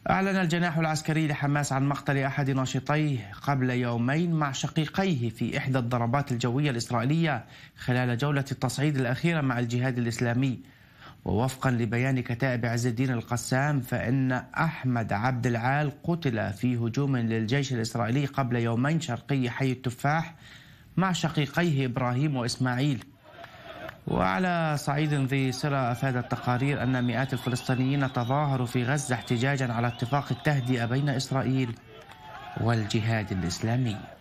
أعلن الجناح العسكري لحماس عن مقتل أحد ناشطيه قبل يومين مع شقيقيه في إحدى الضربات الجوية الإسرائيلية خلال جولة التصعيد الأخيرة مع الجهاد الإسلامي ووفقا لبيان كتائب عز الدين القسام فإن أحمد عبد العال قتل في هجوم للجيش الإسرائيلي قبل يومين شرقي حي التفاح مع شقيقيه إبراهيم وإسماعيل وعلى صعيد ذي صلة أفادت تقارير أن مئات الفلسطينيين تظاهروا في غزة احتجاجا على اتفاق التهدئة بين إسرائيل والجهاد الإسلامي